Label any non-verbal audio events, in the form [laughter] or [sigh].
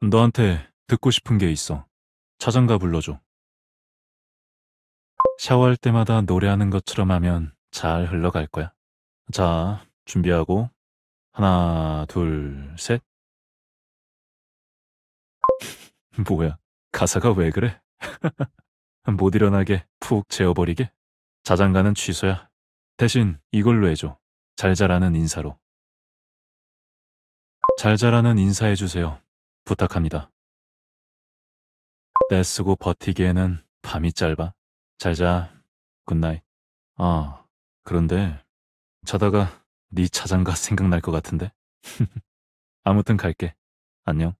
너한테 듣고 싶은 게 있어. 자장가 불러줘. 샤워할 때마다 노래하는 것처럼 하면 잘 흘러갈 거야. 자, 준비하고. 하나, 둘, 셋. [laughs] 뭐야, 가사가 왜 그래? [laughs] 못 일어나게 푹 재워버리게? 자장가는 취소야. 대신 이걸로 해줘. 잘 자라는 인사로. 잘 자라는 인사해주세요. 부탁합니다. 떼쓰고 버티기에는 밤이 짧아. 잘자. 굿나잇. 아, 그런데 자다가 네 차장가 생각날 것 같은데? [laughs] 아무튼 갈게. 안녕.